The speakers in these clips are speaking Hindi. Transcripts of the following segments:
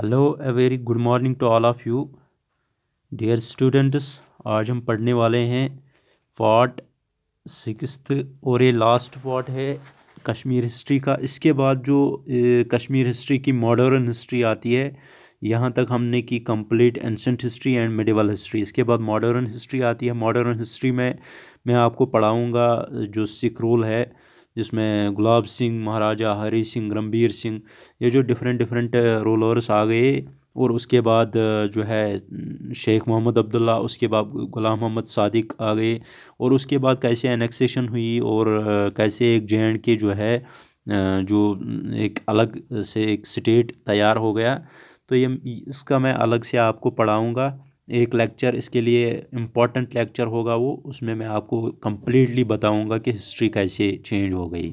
hello a very good morning to all of you dear students आज हम पढ़ने वाले हैं पार्ट सिक्स और ये लास्ट पार्ट है कश्मीर हिस्ट्री का इसके बाद जो कश्मीर हिस्ट्री की मॉडर्न हिस्ट्री आती है यहाँ तक हमने की complete ancient history and medieval history इसके बाद मॉडर्न हिस्ट्री आती है मॉडर्न हिस्ट्री में मैं आपको पढ़ाऊँगा जो सिख रूल है जिसमें गुलाब सिंह महाराजा हरी सिंह रणबीर सिंह ये जो डिफरेंट डिफरेंट रूलर्स आ गए और उसके बाद uh, जो है शेख मोहम्मद अब्दुल्ला उसके बाद ग़ुलाम मोहम्मद सादिक आ गए और उसके बाद कैसे एनेक्सेशन हुई और uh, कैसे एक जे एंड के जो है uh, जो एक अलग से एक स्टेट तैयार हो गया तो ये इसका मैं अलग से आपको पढ़ाऊँगा एक लेक्चर इसके लिए इम्पॉर्टेंट लेक्चर होगा वो उसमें मैं आपको कम्प्लीटली बताऊँगा कि हिस्ट्री कैसे चेंज हो गई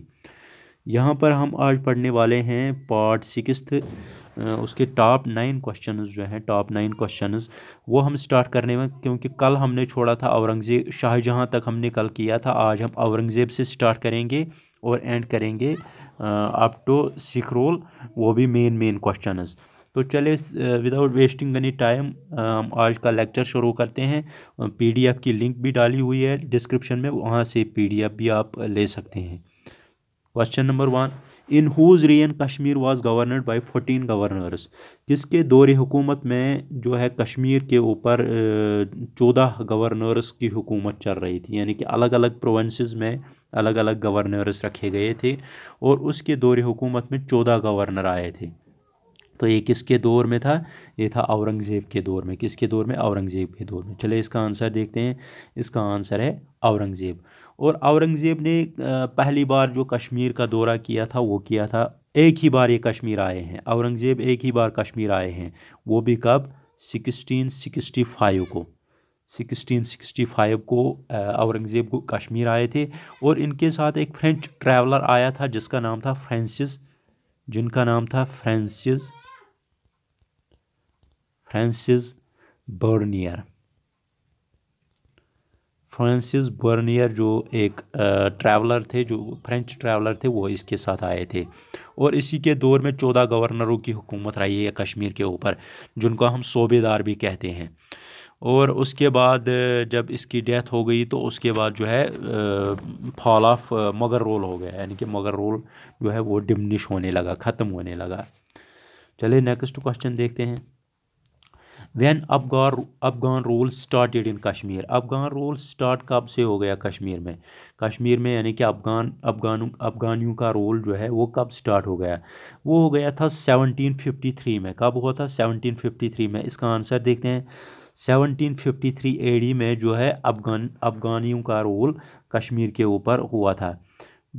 यहाँ पर हम आज पढ़ने वाले हैं पार्ट सिक्स उसके टॉप नाइन क्वेश्चन जो हैं टॉप नाइन क्वेश्चन वो हम स्टार्ट करने में क्योंकि कल हमने छोड़ा था औरंगज़ेब शाहजहाँ तक हमने कल किया था आज हम औरंगज़ेब से स्टार्ट करेंगे और एंड करेंगे अप टू सिकरोल वो भी मेन मेन क्वेश्चन तो चले विदाउट वेस्टिंग एनी टाइम हम आज का लेक्चर शुरू करते हैं पीडीएफ की लिंक भी डाली हुई है डिस्क्रिप्शन में वहाँ से पीडीएफ भी आप ले सकते हैं question number one in whose reign Kashmir was governed by fourteen governors जिसके दौर हुकूमत में जो है कश्मीर के ऊपर चौदह गवर्नर्स की हुकूमत चल रही थी यानी कि अलग अलग प्रोवेंस में अलग अलग गवर्नर्स रखे गए थे और उसके दौर हुकूमत में चौदह गवर्नर आए थे तो ये किसके दौर में था ये था औरंगज़ेब के दौर में किसके दौर में औरंगज़ेब के दौर में चले इसका आंसर देखते हैं इसका आंसर है औरंगज़ेब और औरंगज़ेब ने पहली बार जो कश्मीर का दौरा किया था वो किया था एक ही बार ये कश्मीर आए हैं औरंगज़ेब एक ही बार कश्मीर आए हैं वो भी कब फाइव को 1665 को औरंगज़ेब को कश्मीर आए थे और इनके साथ एक फ्रेंच ट्रैवलर आया था जिसका नाम था फ्रांसिस जिनका नाम था Francis Francis Bernier Francis Bernier जो एक ट्रैवलर थे जो फ्रेंच ट्रैवलर थे वो इसके साथ आए थे और इसी के दौर में चौदह गवर्नरों की हुकूमत रही है कश्मीर के ऊपर जिनको हम सोबेदार भी कहते हैं और उसके बाद जब इसकी डेथ हो गई तो उसके बाद जो है फॉल ऑफ मगर रोल हो गया यानी कि मगर रोल जो है वो डिमनिश होने लगा ख़त्म होने लगा चलिए नेक्स्ट क्वेश्चन देखते हैं when Afghan Afghan rule started in Kashmir Afghan rule start कब से हो गया कश्मीर में कश्मीर में यानी कि अफगान अफगान अफगानियों का रूल जो है वो कब स्टार्ट हो गया वो हो गया था 1753 में कब हुआ था 1753 में इसका आंसर देखते हैं 1753 एडी में जो है अफगान अफगानियों का रोल कश्मीर के ऊपर हुआ था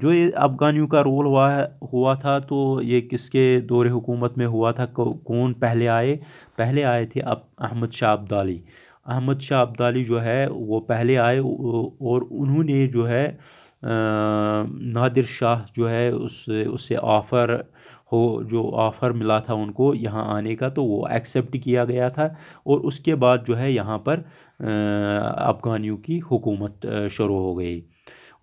जो ये अफगानियों का रोल हुआ है हुआ था तो ये किसके दौर हुकूमत में हुआ था कौन पहले आए पहले आए थे अब अहमद शाह अब्दाली अहमद शाह अब्दाली जो है वो पहले आए और उन्होंने जो है नादिर शाह जो है उस उससे ऑफ़र हो जो ऑफ़र मिला था उनको यहाँ आने का तो वो एक्सेप्ट किया गया था और उसके बाद जो है यहाँ पर अफ़गानियों की हुकूमत शुरू हो गई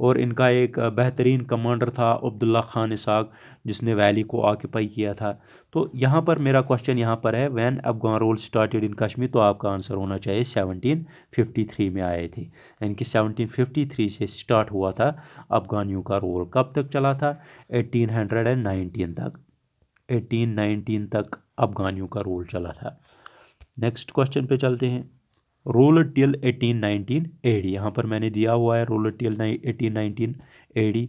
और इनका एक बेहतरीन कमांडर था अब्दुल्ला खान इसाक जिसने वैली को ऑक्यूपाई किया था तो यहाँ पर मेरा क्वेश्चन यहाँ पर है when Afghan rule started in Kashmir तो आपका आंसर होना चाहिए 1753 में आए थे यानी कि 1753 से स्टार्ट हुआ था अफगानियों का रोल कब तक चला था एटीन तक एटीन तक अफगानियों का रोल चला था नेक्स्ट क्वेश्चन पर चलते हैं rule till eighteen nineteen D यहाँ पर मैंने दिया हुआ है rule till eighteen nineteen D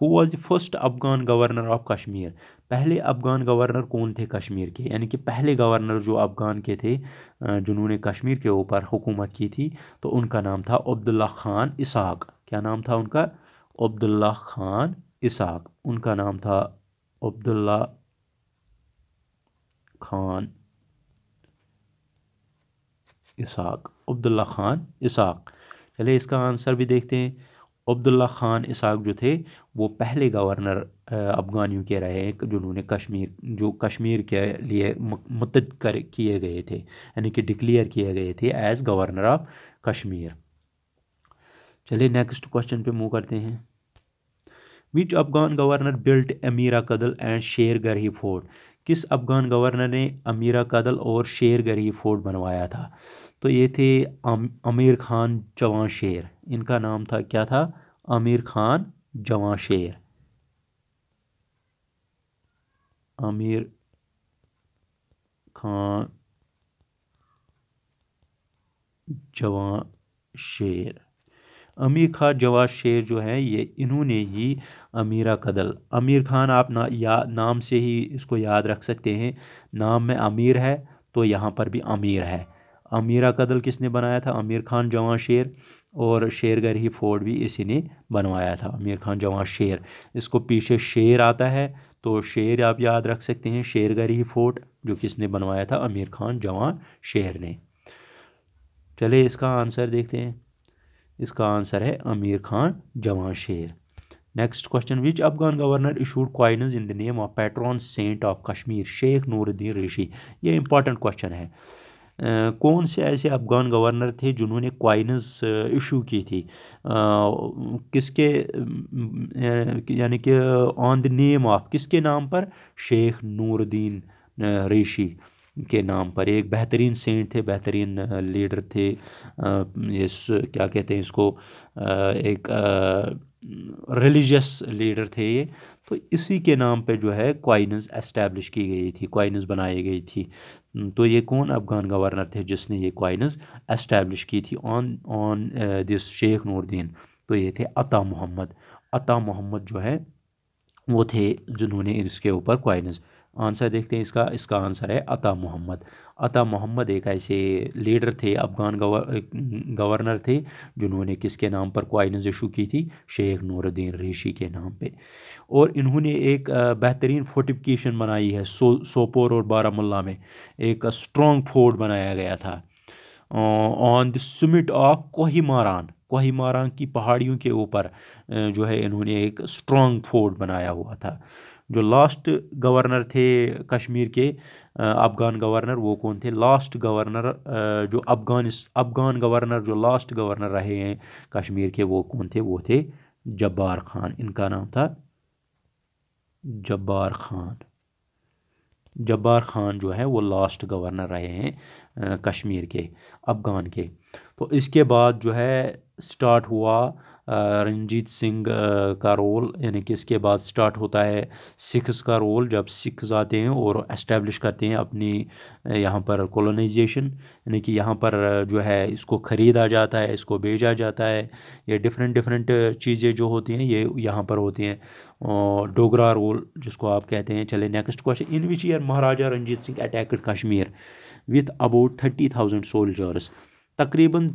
who was the first Afghan governor of Kashmir पहले अफगान गवर्नर कौन थे कश्मीर के यानी कि पहले गवर्नर जो अफगान के थे जिन्होंने कश्मीर के ऊपर हुकूमत की थी तो उनका नाम था अब्दुल्ला खान इसाक क्या नाम था उनका अब्दुल्ला खान इसाक उनका नाम था अब्दुल्ला खान इसाक अब्दुल्ला ख़ान इसाक चलिए इसका आंसर भी देखते हैं अब्दुल्ला ख़ान इसाक जो थे वो पहले गवर्नर अफ़गानियों के रहे जिन्होंने कश्मीर जो कश्मीर के लिए मुतद कर किए गए थे यानी कि डिक्लेयर किए गए थे एज गवर्नर ऑफ कश्मीर चलिए नेक्स्ट क्वेश्चन पे मूव करते हैं which Afghan governor built Amira Kadal and Sher Garhi fort किस अफगान गवर्नर ने अमीरा कदल और शेर गरी फोर्ट बनवाया था तो ये थे अम, खान जवान शेर इनका नाम था क्या था आमिर खान जवान शेर आमिर खान जवान शेर अमीर खान जवाब शेर जो है ये इन्होंने ही अमीरा कदल अमीर खान आप ना या नाम से ही इसको याद रख सकते हैं नाम में अमीर है तो यहाँ पर भी अमीर है अमीरा कदल किसने बनाया था आमिर खान जवान शेर और शेरगर ही फोर्ड भी इसी ने बनवाया था अमीर खान जवान शेर इसको पीछे शेर आता है तो शेर आप याद रख सकते हैं शेरगर ही फोर्ट जो किसने बनवाया था आमिर खान जवान शेर ने चले इसका आंसर देखते हैं इसका आंसर है Aamir Khan Jawan Sher next question which Afghan governor issued coins in the name of patron saint of Kashmir Sheikh Nooruddin Reshi ये इंपॉर्टेंट क्वेश्चन है कौन से ऐसे अफ़गान गवर्नर थे जिन्होंने कॉइनस इशू की थी किसके यानी कि ऑन द नेम ऑफ किसके नाम पर शेख नूरुद्दीन रेशी के नाम पर एक बेहतरीन सेंट थे बेहतरीन लीडर थे इस क्या कहते हैं इसको एक रिलीजियस लीडर थे ये तो इसी के नाम पे जो है क्वाइनस एस्टैब्लिश की गई थी क्वाइनस बनाई गई थी तो ये कौन अफगान गवर्नर थे जिसने ये क्वाइनस एस्टैब्लिश की थी on on this Sheikh Nooruddin तो ये थे अता मोहम्मद अता मोहम्मद जो है वो थे जिन्होंने इसके ऊपर क्वाइनस आंसर देखते हैं इसका इसका आंसर है अता मोहम्मद अता मोहम्मद एक ऐसे लीडर थे अफ़गान गवर्नर थे जिन्होंने किसके नाम पर कॉइनज इशू की थी शेख नूरुद्दीन रेशी के नाम पे और इन्होंने एक बेहतरीन फोर्टिफिकेशन बनाई है सो, सोपोर और बारामुल्ला में एक स्ट्रॉन्ग फोर्ट बनाया गया था on the summit of Kohimaran Kohimaran की पहाड़ियों के ऊपर जो है इन्होंने एक स्ट्रॉन्ग फोर्ट बनाया हुआ था जो लास्ट गवर्नर थे कश्मीर के अफ़गान गवर्नर वो कौन थे लास्ट गवर्नर जो अफ़ग़ान अफ़गान गवर्नर जो लास्ट गवर्नर रहे हैं कश्मीर के वो कौन थे वो थे जब्बार खान इनका नाम था जब्बार खान जब्बार खान जो है वो लास्ट गवर्नर रहे हैं कश्मीर के अफ़गान के तो इसके बाद जो है स्टार्ट हुआ रंजीत सिंह का रोल यानी कि इसके बाद स्टार्ट होता है सिख्स का रोल जब सिख्स आते हैं और एस्टेब्लिश करते हैं अपनी यहाँ पर कॉलोनाइजेशन यानी कि यहाँ पर जो है इसको ख़रीदा जाता है इसको भेजा जाता है ये डिफरेंट डिफरेंट चीज़ें जो होती हैं ये यहाँ पर होती हैं डोगरा रोल जिसको आप कहते हैं चले next question in which year Maharaja Ranjit Singh attack Kashmir with about thirty thousand soldiers तकरीबन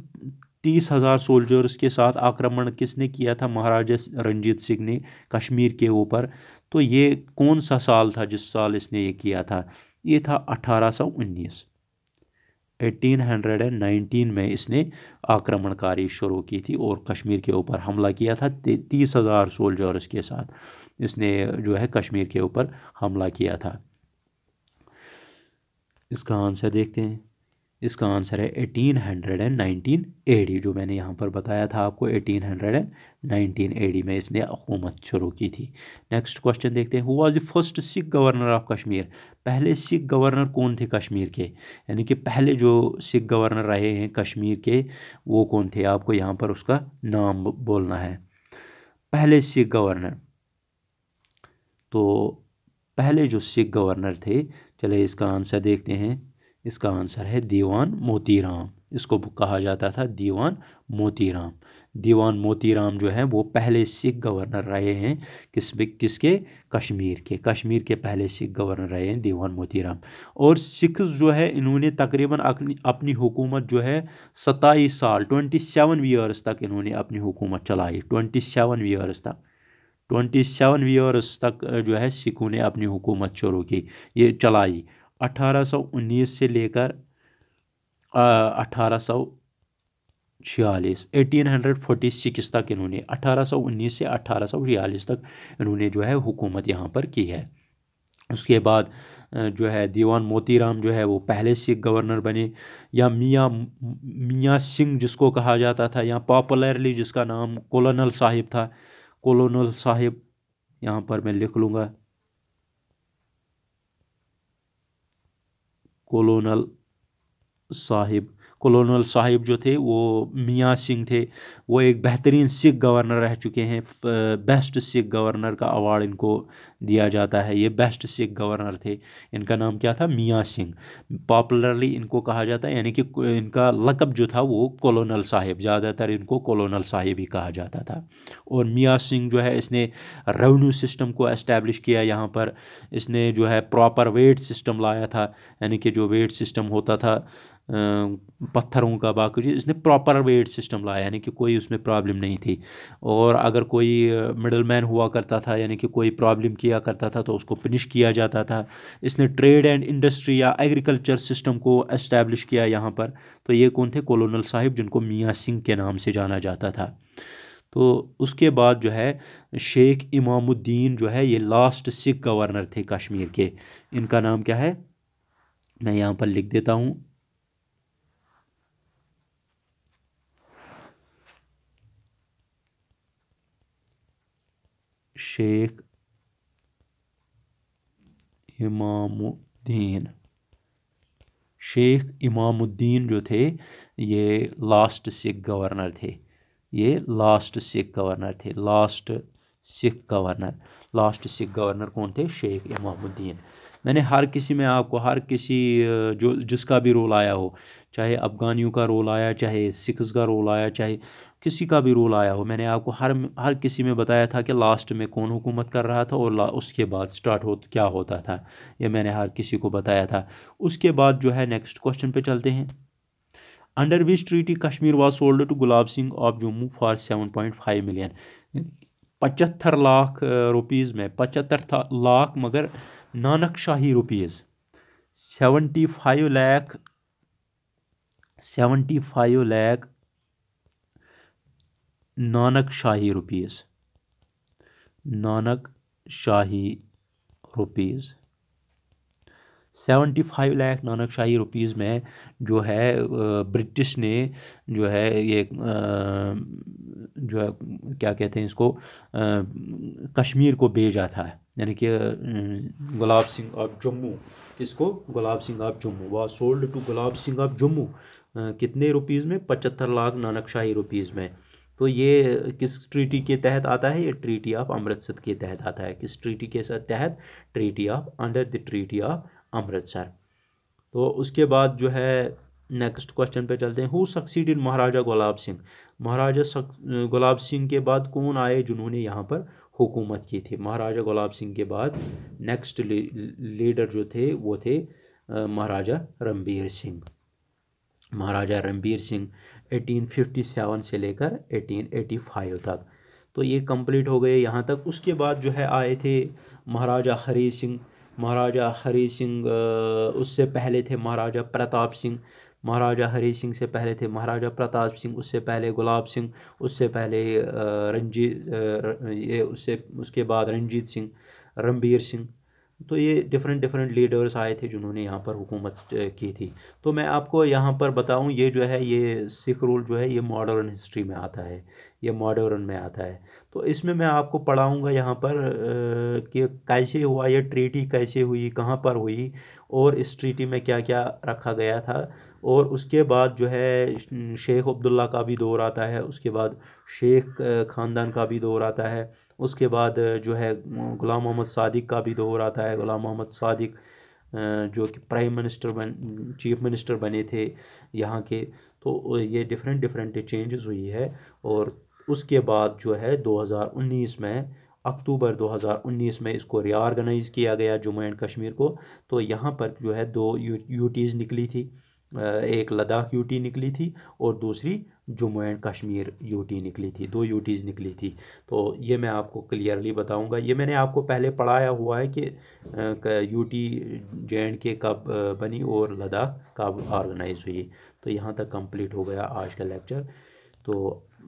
तीस हजार सोल्जर्स के साथ आक्रमण किसने किया था महाराजा रंजीत सिंह ने कश्मीर के ऊपर तो ये कौन सा साल था जिस साल इसने ये किया था ये था 1819 1819 में इसने आक्रमणकारी शुरू की थी और कश्मीर के ऊपर हमला किया था तीस हज़ार सोल्जर्स के साथ इसने जो है कश्मीर के ऊपर हमला किया था इसका आंसर देखते हैं इसका आंसर है eighteen hundred and nineteen A D जो मैंने यहाँ पर बताया था आपको eighteen hundred and nineteen A D में इसने हुकूमत शुरू की थी नेक्स्ट क्वेश्चन देखते हैं who was the first Sikh governor of Kashmir पहले सिख गवर्नर कौन थे कश्मीर के यानी कि पहले जो सिख गवर्नर रहे हैं कश्मीर के वो कौन थे आपको यहाँ पर उसका नाम बोलना है पहले सिख गवर्नर तो पहले जो सिख गवर्नर थे चले इसका आंसर देखते हैं इसका आंसर है दीवान मोतीराम इसको कहा जाता था दीवान मोतीराम दीवान मोतीराम जो है वो पहले सिख गवर्नर रहे हैं किस किसके कश्मीर के कश्मीर के पहले सिख गवर्नर रहे हैं दीवान मोतीराम और सिख जो है इन्होंने तकरीबन अपनी अपनी हुकूमत जो है सत्ताईस साल ट्वेंटी सेवन वीयर्स तक इन्होंने अपनी हुकूमत चलाई ट्वेंटी सेवन वीयर्स तक ट्वेंटी सेवन वीयर्स तक जो है सिखों ने अपनी हुकूमत शुरू की ये चलाई 1819 से लेकर अठारह सौ छियालीस एटीन हंड्रेड फोर्टी सिक्स तक इन्होंने 1819 से अठारह तक इन्होंने जो है हुकूमत यहाँ पर की है उसके बाद जो है दीवान मोतीराम जो है वो पहले सिख गवर्नर बने या मियाँ मियाँ सिंह जिसको कहा जाता था या पॉपुलरली जिसका नाम कोलोनल साहिब था कोलोनल साहिब यहाँ पर मैं लिख लूँगा کولونل صاحب कॉलोनल साहिब जो थे वो मियाँ सिंह थे वो एक बेहतरीन सिख गवर्नर रह चुके हैं बेस्ट सिख गवर्नर का अवार्ड इनको दिया जाता है ये बेस्ट सिख गवर्नर थे इनका नाम क्या था मियाँ सिंह पॉपुलरली इनको कहा जाता है यानी कि इनका लकब जो था वो कॉलोनल साहिब ज़्यादातर इनको कॉलोनल साहिब ही कहा जाता था और मियाँ सिंह जो है इसने रेवन्यू सिस्टम को एस्टेब्लिश किया यहाँ पर इसने जो है प्रॉपर वेट सिस्टम लाया था यानी कि जो वेट सिस्टम होता था पत्थरों का बाकी चीज़ इसने प्रॉपर वेट सिस्टम लाया यानी कि कोई उसमें प्रॉब्लम नहीं थी और अगर कोई मिडल मैन हुआ करता था यानी कि कोई प्रॉब्लम किया करता था तो उसको फिनिश किया जाता था इसने ट्रेड एंड इंडस्ट्री या एग्रीकल्चर सिस्टम को एस्टेब्लिश किया यहाँ पर तो ये कौन थे कोलोनल साहिब जिनको मियाँ सिंह के नाम से जाना जाता था तो उसके बाद जो है शेख इमामुद्दीन जो है ये लास्ट सिख गवर्नर थे कश्मीर के इनका नाम क्या है मैं यहाँ पर लिख देता हूँ शेख इमामुद्दीन शेख इमामुद्दीन जो थे ये लास्ट सिख गवर्नर थे ये लास्ट सिख गवर्नर थे last Sikh governor last Sikh governor कौन थे शेख इमामुद्दीन मैंने हर किसी में आपको हर किसी जो जिसका भी रोल आया हो चाहे अफ़गानियों का रोल आया चाहे सिख्स का रोल आया चाहे किसी का भी रोल आया हो मैंने आपको हर हर किसी में बताया था कि लास्ट में कौन हुकूमत कर रहा था और उसके बाद स्टार्ट हो क्या होता था ये मैंने हर किसी को बताया था उसके बाद जो है नेक्स्ट क्वेश्चन पे चलते हैं under which treaty Kashmir was sold to Gulab Singh of Jammu for seven point five million पचहत्तर लाख रुपीज़ में पचहत्तर लाख मगर Nanak Shahi rupees seventy five lakh seventy five lakh Nanak Shahi rupees Nanak Shahi rupees seventy five lakh Nanak Shahi rupees में जो है ब्रिटिश ने जो है ये जो है क्या कहते हैं इसको कश्मीर को भेजा था यानी कि गुलाब सिंह ऑफ जम्मू किसको गुलाब Singh of Jammu was sold to Gulab Singh of Jammu कितने रुपीज़ में पचहत्तर लाख नानक शाही रुपीज़ में तो ये किस ट्रीटी के तहत आता है ये ट्रीटी ऑफ अमृतसर के तहत आता है किस ट्रीटी के तहत treaty of under the treaty of Amritsar तो उसके बाद जो है नेक्स्ट क्वेश्चन पे चलते हैं हु इन महाराजा गुलाब सिंह महाराजा गुलाब सिंह के बाद कौन आए जिन्होंने यहाँ पर हुकूमत की थी महाराजा गुलाब सिंह के बाद नेक्स्ट लीडर जो थे वो थे महाराजा रणबीर सिंह महाराजा रणबीर सिंह 1857 से लेकर 1885 तक तो ये कंप्लीट हो गए यहाँ तक उसके बाद जो है आए थे महाराजा हरी सिंह महाराजा हरी सिंह उससे पहले थे महाराजा प्रताप सिंह महाराजा हरी सिंह से पहले थे महाराजा प्रताप सिंह उससे पहले गुलाब सिंह उससे पहले रंजीत ये उससे उसके बाद रंजीत सिंह रणबीर सिंह तो ये डिफरेंट डिफरेंट लीडर्स आए थे जिन्होंने यहाँ पर हुकूमत की थी तो मैं आपको यहाँ पर बताऊँ ये जो है ये सिख रूल जो है ये मॉडर्न हिस्ट्री में आता है ये मॉडर्न में आता है तो इसमें मैं आपको पढ़ाऊँगा यहाँ पर कि कैसे हुआ ये ट्रीटी कैसे हुई कहाँ पर हुई और इस ट्रीटी में क्या क्या रखा गया था और उसके बाद जो है शेख अब्दुल्ला का भी दौर आता है उसके बाद शेख ख़ानदान का भी दौर आता है उसके बाद जो है ग़ुलाम मोहम्मद सादिक का भी दौर आता है ग़ुलाम मोहम्मद सादिक जो कि प्राइम मिनिस्टर बन चीफ मिनिस्टर बने थे यहाँ के तो ये डिफरेंट डिफरेंट चेंजेस हुई है और उसके बाद जो है 2019 में अक्टूबर 2019 में इसको रिआर्गनाइज़ किया गया जम्मू एंड कश्मीर को तो यहाँ पर जो है दो यू, यूटीज़ निकली थी एक लद्दाख यूटी निकली थी और दूसरी जम्मू एंड कश्मीर यूटी निकली थी दो यूटीज़ निकली थी तो ये मैं आपको क्लियरली बताऊंगा ये मैंने आपको पहले पढ़ाया हुआ है कि यूटी जे एंड के कब बनी और लद्दाख कब ऑर्गेनाइज हुई तो यहाँ तक कंप्लीट हो गया आज का लेक्चर तो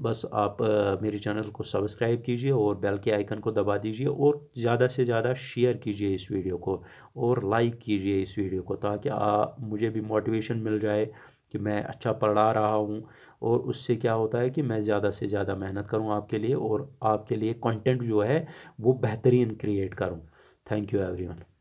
बस आप मेरे चैनल को सब्सक्राइब कीजिए और बेल के आइकन को दबा दीजिए और ज़्यादा से ज़्यादा शेयर कीजिए इस वीडियो को और लाइक कीजिए इस वीडियो को ताकि मुझे भी मोटिवेशन मिल जाए कि मैं अच्छा पढ़ा रहा हूँ और उससे क्या होता है कि मैं ज़्यादा से ज़्यादा मेहनत करूँ आपके लिए और आपके लिए कंटेंट जो है वो बेहतरीन क्रिएट करूँ थैंक यू एवरीवन